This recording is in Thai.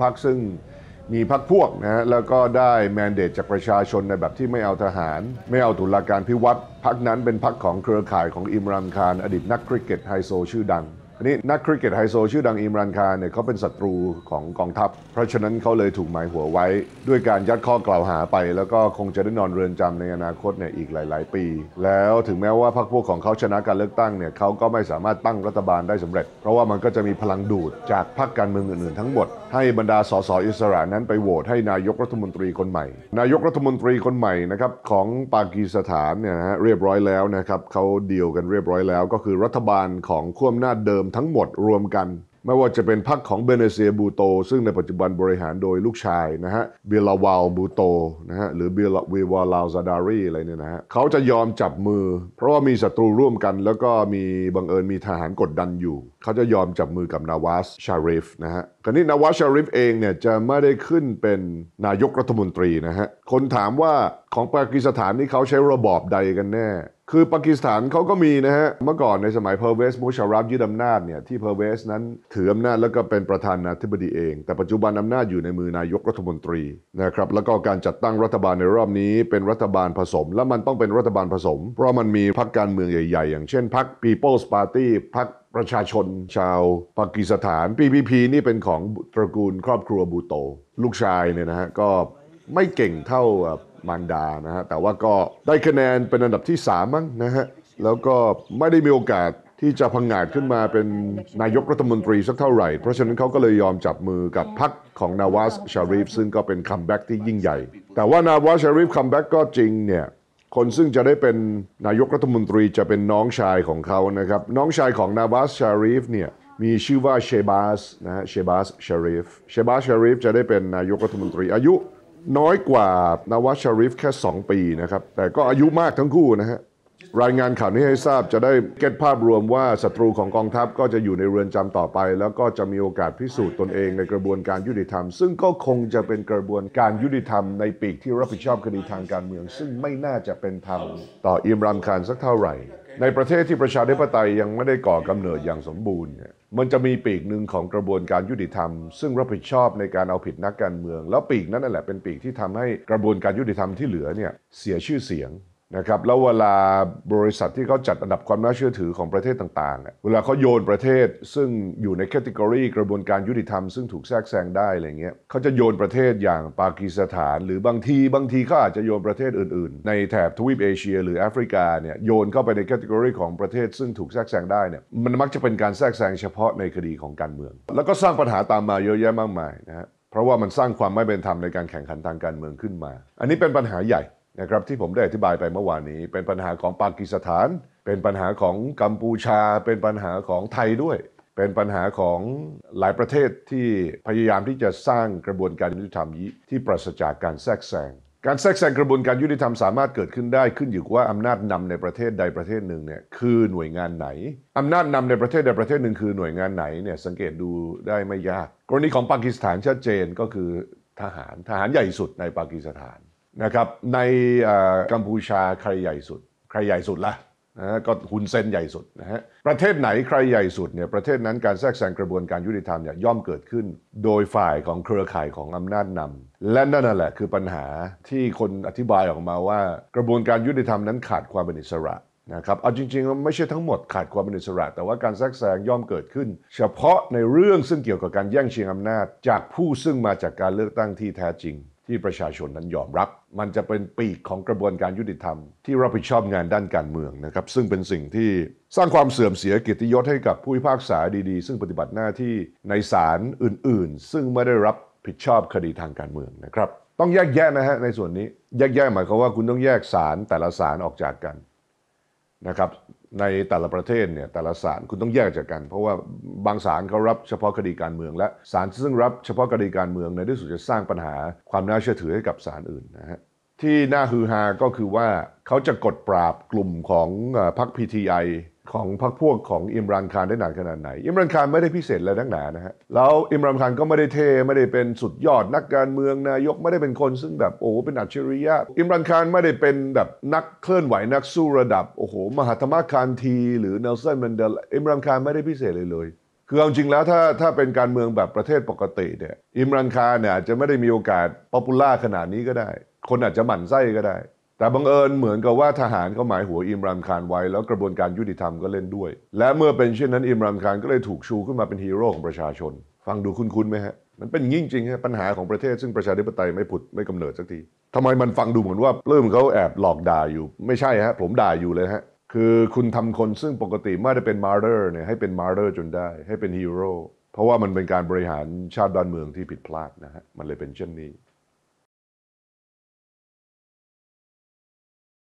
พรรคซึ่งมีพรรคพวกนะฮะแล้วก็ได้แมนเดตจากประชาชนในแบบที่ไม่เอาทหาร ไม่เอาตุลาการพิวัตรพรรคนั้นเป็นพรรคของเครือข่ายของอิมรันคารอดีตนักคริกเก็ตไฮโซชื่อดังันนี้นักคริกเก็ตไฮโซชื่อดังอิมรันคารเนี่ยเขาเป็นศัตรูของกองทัพ เพราะฉะนั้นเขาเลยถูกหมายหัวไว้ ด้วยการยัดข้อกล่าวหาไป แล้วก็คงจะได้นอนเรือนจำในอนาคตเนี่ยอีกหลาย ๆ ปี แล้วถึงแม้ว่าพรรคพวกของเขาชนะการเลือกตั้งเนี่ยเขาก็ไม่สามารถตั้งรัฐบาลได้สำเร็จ เพราะว่ามันก็จะมีพลังดูดจากพรรคการเมืองอื่นๆ ทั้งหมดให้บรรดาสสอิสระ นั้นไปโหวตให้นายกรัฐมนตรีคนใหม่ นายกรัฐมนตรีคนใหม่นะครับของปากีสถานเนี่ยนะฮะเรียบร้อยแล้วนะครับเขาเดียวกันเรียบร้อยแล้ว ก็คือรัฐบาลของขั้วอำนาจเดิมทั้งหมดรวมกัน ไม่ว่าจะเป็นพรรคของเบเนเซียบูโต ซึ่งในปัจจุบันบริหารโดยลูกชายนะฮะเบลาวาลบูโตนะฮะหรือเบลวีวาลาซาดารีอะไรเนี่ยนะฮะเขาจะยอมจับมือ เพราะว่ามีศัตรูร่วมกัน แล้วก็มีบังเอิญมีทหารกดดันอยู่ เขาจะยอมจับมือกับนาวาสชาริฟนะฮะคราวนี้นาวาสชาริฟเองเนี่ยจะไม่ได้ขึ้นเป็นนายกรัฐมนตรีนะฮะคนถามว่าของปากีสถานนี่เขาใช้ระบอบใดกันแน่คือปากีสถานเขาก็มีนะฮะเมื่อก่อนในสมัยเพอร์เวสมูชารับยึดอำนาจเนี่ยที่เพอร์เวสนั้นถืออำนาจแล้วก็เป็นประธานาธิบดีเอง แต่ปัจจุบันอำนาจอยู่ในมือนายกรัฐมนตรีนะครับ แล้วก็การจัดตั้งรัฐบาลในรอบนี้เป็นรัฐบาลผสม และมันต้องเป็นรัฐบาลผสม เพราะมันมีพรรคการเมืองใหญ่ๆ อย่างเช่นพรรค People's Party พรรคประชาชนชาวปากีสถาน PPP นี่เป็นของตระกูลครอบครัวบูโต ลูกชายเนี่ยนะฮะก็ไม่เก่งเท่ามารดา นะฮะ แต่ว่าก็ได้คะแนนเป็นอันดับที่ 3 มั้งนะฮะ แล้วก็ไม่ได้มีโอกาสที่จะพังงาดขึ้นมาเป็นนายกรัฐมนตรีสักเท่าไหร่ เพราะฉะนั้นเขาก็เลยยอมจับมือกับพรรคของนาวาสชารีฟซึ่งก็เป็นคัมแบ็กที่ยิ่งใหญ่ แต่ว่านาวาสชารีฟคัมแบ็กก็จริงเนี่ย คนซึ่งจะได้เป็นนายกรัฐมนตรีจะเป็นน้องชายของเขานะครับ น้องชายของนาวาสชารีฟเนี่ย มีชื่อว่าเชบาสนะฮะเชบาสชารีฟเชบาสชารีฟจะได้เป็นนายกรัฐมนตรีอายุน้อยกว่านวชาริฟแค่ 2 ปีนะครับแต่ก็อายุมากทั้งคู่นะฮะรายงานข่าวนี้ให้ทราบจะได้เก็ตภาพรวมว่าศัตรูของกองทัพก็จะอยู่ในเรือนจำต่อไป แล้วก็จะมีโอกาสพิสูจน์ตนเองในกระบวนการยุติธรรม ซึ่งก็คงจะเป็นกระบวนการยุติธรรมในปีกที่รับผิดชอบคดีทางการเมือง ซึ่งไม่น่าจะเป็นธรรมต่ออิมรัมคารสักเท่าไหร่ ในประเทศที่ประชาธิปไตยยังไม่ได้ก่อกำเนิดอย่างสมบูรณ์เนี่ยมันจะมีปีกหนึ่งของกระบวนการยุติธรรม ซึ่งรับผิดชอบในการเอาผิดนักการเมือง แล้วปีกนั้นน่แหละเป็นปีกที่ทำให้กระบวนการยุติธรรมที่เหลือเนี่ยเสียชื่อเสียงนะครับแล้วเวลาบริษัทที่เขาจัดอันดับความน่าเชื่อถือของประเทศต่างๆเวลาเขาโยนประเทศซึ่งอยู่ในแคตตากรีกระบวนการยุติธรรมซึ่งถูกแทรกแซงได้อะไรเงี้ยเขาจะโยนประเทศอย่างปากีสถาน หรือบางที บางทีเขาอาจจะโยนประเทศอื่นๆ ในแถบทวีปเอเชียหรือแอฟริกาเนี่ยโยนเข้าไปในแคตตากรีของประเทศซึ่งถูกแทรกแซงได้เนี่ยมันมักจะเป็นการแทรกแซงเฉพาะในคดีของการเมือง แล้วก็สร้างปัญหาตามมาเยอะแยะมากมายนะฮะเพราะว่ามันสร้างความไม่เป็นธรรมในการแข่งขันทางการเมืองขึ้นมาอันนี้เป็นปัญหาใหญ่นะครับที่ผมได้อธิบายไปเมื่อวานนี้ เป็นปัญหาของปากีสถาน เป็นปัญหาของกัมพูชา เป็นปัญหาของไทยด้วย เป็นปัญหาของหลายประเทศที่พยายามที่จะสร้างกระบวนการยุติธรรมที่ปราศจากการแทรกแซง การแทรกแซงกระบวนการยุติธรรมสามารถเกิดขึ้นได้ขึ้นอยู่ว่าอำนาจนำในประเทศใดประเทศหนึ่งเนี่ยคือหน่วยงานไหนอำนาจนำในประเทศใดประเทศหนึ่งคือหน่วยงานไหนเนี่ยสังเกตดูได้ไม่ยากกรณีของปากีสถานชัดเจนก็คือทหารทหารใหญ่สุดในปากีสถานนะครับในกัมพูชาใครใหญ่สุดใครใหญ่สุดละ่ะนะก็หุนเซนใหญ่สุดนะฮะประเทศไหนใครใหญ่สุดเนี่ยประเทศนั้นการแทรกแซงกระบวนการยุติธรรมเนี่ยย่อมเกิดขึ้น โดยฝ่ายของเครือข่ายของอำนาจนำและนั่นแหละ คือปัญหาที่คนอธิบายออกมาว่า กระบวนการยุติธรรมนั้นขาดความเป็นอิสระนะครับเอาจริงๆไม่ใช่ทั้งหมดขาดความเป็นอิสระ แต่ว่าการแทรกแซงย่อมเกิดขึ้น เฉพาะในเรื่องซึ่งเกี่ยวกับการแย่งชิงอำนาจจากผู้ซึ่งมาจากการเลือกตั้งที่แท้จริงที่ประชาชนนั้นยอมรับมันจะเป็นปีกของกระบวนการยุติธรรมที่รับผิดชอบงานด้านการเมืองนะครับซึ่งเป็นสิ่งที่สร้างความเสื่อมเสียเกียรติยศให้กับผู้พิพากษาดีๆ ซึ่งปฏิบัติหน้าที่ในศาลอื่นๆ ซึ่งไม่ได้รับผิดชอบคดีทางการเมืองนะครับต้องแยกแยะนะฮะในส่วนนี้ แยกแยะหมายความว่า คุณต้องแยกศาลแต่ละศาลออกจากกันนะครับในแต่ละประเทศเนี่ยแต่ละศาลคุณต้องแยกจากกัน เพราะว่าบางศาลเขารับเฉพาะคดีการเมืองและศาลซึ่งรับเฉพาะคดีการเมืองในที่สุดจะสร้างปัญหาความน่าเชื่อถือให้กับศาลอื่นนะฮะที่น่าฮือฮาก็คือว่าเขาจะกดปราบ กลุ่มของพรรคพีทีไอของพรรคพวกของอิมรันคารได้หนานขนาดไหน อิมรันคารไม่ได้พิเศษอะไรนักหนานะฮะแล้วอิมรันคารก็ไม่ได้เทไม่ได้เป็นสุดยอด นักการเมืองนายกไม่ได้เป็นคนซึ่งแบบโอ้เป็นอัจฉริยะ อิมรันคารไม่ได้เป็นแบบนักเคลื่อนไหว นักสู้ระดับโอ้โหมหาธรรมคารที หรือเนลสันแมนเดลอิมรันคารไม่ได้พิเศษเลยเลยคือาจริงแล้วถ้าถ้าเป็นการเมืองแบบประเทศปกติเนี่ยอิมรันคารเนี่ยจะไม่ได้มีโอกาสป๊อปปูล่าขนาดนี้ก็ได้คนอาจจะหมั่นไส้ก็ได้ แต่บังเอิญเหมือนกับว่าทหารเขาหมายหัวอิมรันคารไว้แล้วกระบวนการยุติธรรมก็เล่นด้วย และเมื่อเป็นเช่นนั้นอิมรันคารก็เลยถูกชูขึ้นมาเป็นฮีโร่ของประชาชน ฟังดูคุ้นๆไหมฮะ มันเป็นยิ่งจริงฮะปัญหาของประเทศซึ่งประชาธิปไตยไม่ผุดไม่กำเนิดสักทีทำไมมันฟังดูเหมือนว่าเริ่มเขาแอบหลอกด่าอยู่ไม่ใช่ฮะ ผมด่าอยู่เลยฮะ คือคุณทำคนซึ่งปกติไม่ได้เป็นมาร์เดอร์เนี่ยให้เป็นมาร์เดอร์จนได้ให้เป็นฮีโร่เพราะว่ามันเป็นการบริหารชาติบ้านเมืองที่ผิดพลาดนะฮะมันเลยเป็นเช่นนี้